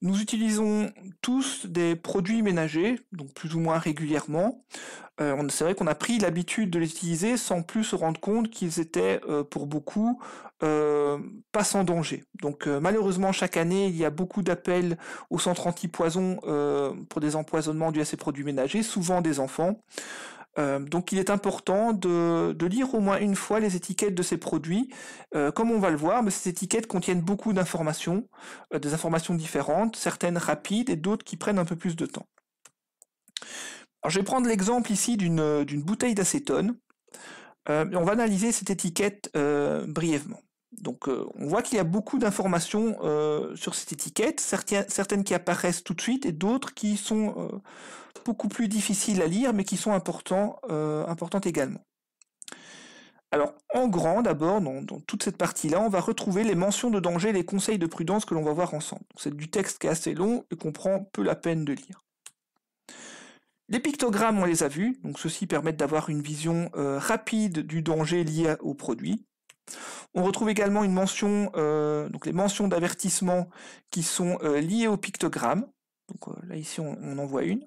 Nous utilisons tous des produits ménagers, donc plus ou moins régulièrement. Euh, c'est vrai qu'on a pris l'habitude de les utiliser sans plus se rendre compte qu'ils étaient euh, pour beaucoup euh, pas sans danger. Donc malheureusement chaque année il y a beaucoup d'appels au centre anti-poison pour des empoisonnements dus à ces produits ménagers, souvent des enfants. Euh, donc il est important de, lire au moins une fois les étiquettes de ces produits. Euh, comme on va le voir, mais ces étiquettes contiennent beaucoup d'informations, euh, des informations différentes, certaines rapides et d'autres qui prennent un peu plus de temps. je vais prendre l'exemple ici d'une bouteille d'acétone. on va analyser cette étiquette brièvement. Donc euh, on voit qu'il y a beaucoup d'informations euh, sur cette étiquette, certaines, qui apparaissent tout de suite et d'autres qui sont euh, beaucoup plus difficiles à lire mais qui sont importantes également. Alors en grand d'abord, dans, toute cette partie-là, on va retrouver les mentions de danger et les conseils de prudence que l'on va voir ensemble. C'est du texte qui est assez long et qu'on prend peu la peine de lire. Les pictogrammes, on les a vus, donc ceux-ci permettent d'avoir une vision rapide du danger lié au produit. On retrouve également euh, les mentions d'avertissement qui sont euh, liées au pictogramme. Donc euh, là ici on, en voit une.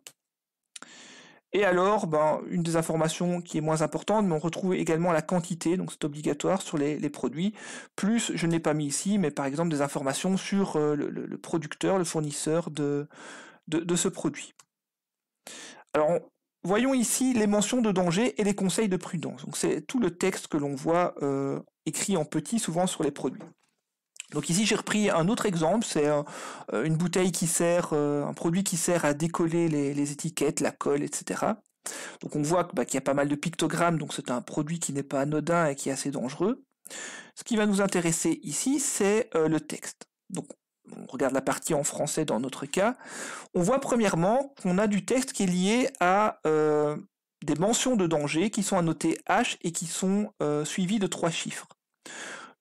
Et alors, ben, une des informations qui est moins importante, mais on retrouve également la quantité, donc c'est obligatoire sur les, produits, plus, je ne l'ai pas mis ici, mais par exemple des informations sur le, producteur, le fournisseur de, de ce produit. Alors, Voyons ici les mentions de danger et les conseils de prudence. Donc c'est tout le texte que l'on voit euh, écrit en petit souvent sur les produits. Donc ici j'ai repris un autre exemple, c'est euh, une bouteille qui sert, euh, un produit qui sert à décoller les, étiquettes, la colle, etc. Donc on voit bah, qu'il y a pas mal de pictogrammes, donc c'est un produit qui n'est pas anodin et qui est assez dangereux. Ce qui va nous intéresser ici, c'est le texte. Donc on regarde la partie en français dans notre cas, on voit premièrement qu'on a du texte qui est lié à euh, des mentions de danger qui sont annotées H et qui sont euh, suivies de trois chiffres.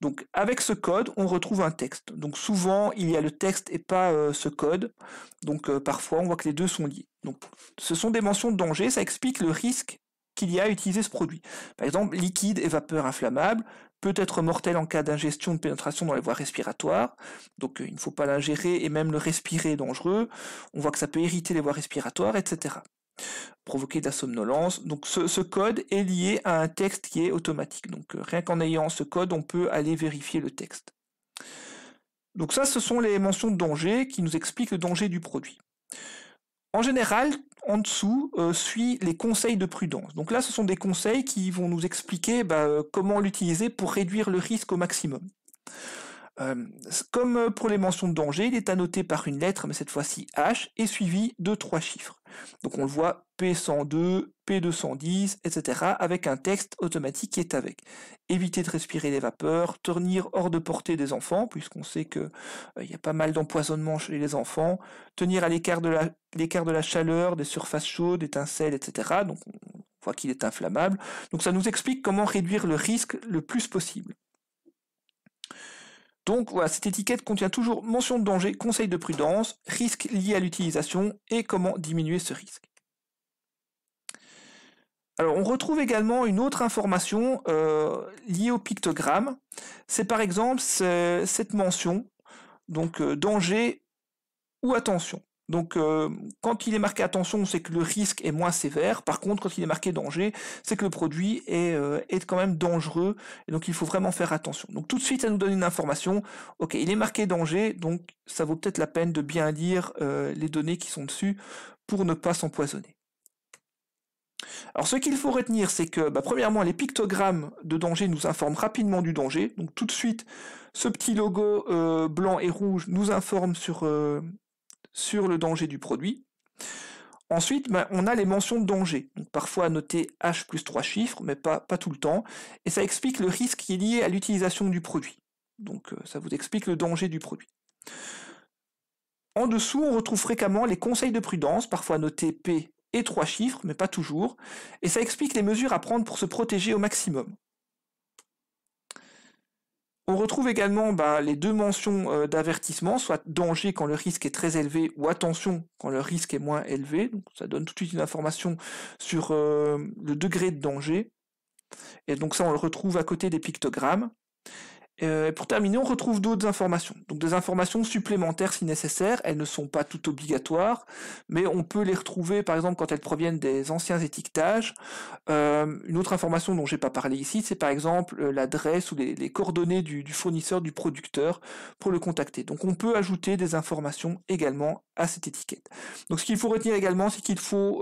Donc avec ce code, on retrouve un texte. Donc souvent, il y a le texte et pas euh, ce code. Donc parfois, on voit que les deux sont liés. Donc ce sont des mentions de danger, ça explique le risque qu'il y a à utiliser ce produit. Par exemple, liquide et vapeur inflammable peut être mortel en cas d'ingestion de pénétration dans les voies respiratoires, donc euh, il ne faut pas l'ingérer et même le respirer est dangereux, on voit que ça peut irriter les voies respiratoires, etc. Provoquer de la somnolence. Donc ce, code est lié à un texte qui est automatique. Donc euh, rien qu'en ayant ce code, on peut aller vérifier le texte. Donc ça, ce sont les mentions de danger qui nous expliquent le danger du produit. En général, en dessous, euh, suit les conseils de prudence. Donc là, ce sont des conseils qui vont nous expliquer bah, euh, comment l'utiliser pour réduire le risque au maximum. Euh, comme euh, pour les mentions de danger, il est annoté par une lettre, mais cette fois-ci H, et suivi de trois chiffres. Donc on le voit P102, P210, etc. avec un texte automatique qui est avec. Éviter de respirer les vapeurs, tenir hors de portée des enfants, puisqu'on sait que euh, il y a pas mal d'empoisonnement chez les enfants, tenir à l'écart de la l'écart de la chaleur, des surfaces chaudes, étincelles, etc. Donc on voit qu'il est inflammable. Donc ça nous explique comment réduire le risque le plus possible. Donc voilà, cette étiquette contient toujours mention de danger, conseil de prudence, risque lié à l'utilisation et comment diminuer ce risque. Alors on retrouve également une autre information euh, liée au pictogramme. C'est par exemple cette mention, donc euh, danger ou attention. Donc euh, quand il est marqué attention, c'est que le risque est moins sévère. Par contre, quand il est marqué danger, c'est que le produit est, euh, est quand même dangereux. Et donc il faut vraiment faire attention. Donc tout de suite, ça nous donne une information. Ok, il est marqué danger, donc ça vaut peut-être la peine de bien lire euh, les données qui sont dessus pour ne pas s'empoisonner. Alors ce qu'il faut retenir, c'est que bah, premièrement, les pictogrammes de danger nous informent rapidement du danger. Donc tout de suite, ce petit logo blanc et rouge nous informe sur, sur le danger du produit. Ensuite, ben, on a les mentions de danger, donc parfois notées H plus 3 chiffres, mais pas, pas tout le temps, et ça explique le risque qui est lié à l'utilisation du produit. Donc euh, ça vous explique le danger du produit. En dessous, on retrouve fréquemment les conseils de prudence, parfois notés P et trois chiffres, mais pas toujours, et ça explique les mesures à prendre pour se protéger au maximum. On retrouve également bah, les deux mentions euh, d'avertissement, soit danger quand le risque est très élevé ou attention quand le risque est moins élevé. Donc ça donne tout de suite une information sur euh, le degré de danger. Et donc ça, on le retrouve à côté des pictogrammes. Euh, pour terminer, on retrouve d'autres informations. Donc des informations supplémentaires si nécessaire. Elles ne sont pas toutes obligatoires, mais on peut les retrouver, par exemple, quand elles proviennent des anciens étiquetages. Euh, une autre information dont je n'ai pas parlé ici, c'est par exemple euh, l'adresse ou les, coordonnées du, fournisseur, du producteur pour le contacter. Donc on peut ajouter des informations également à cette étiquette. Donc ce qu'il faut retenir également, c'est qu'il faut,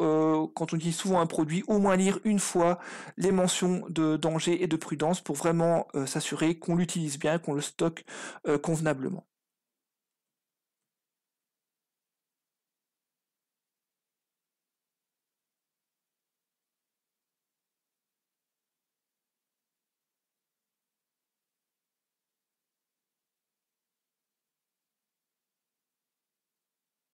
quand on utilise souvent un produit, au moins lire une fois les mentions de danger et de prudence pour vraiment s'assurer qu'on l'utilise bien, qu'on le stocke euh, convenablement.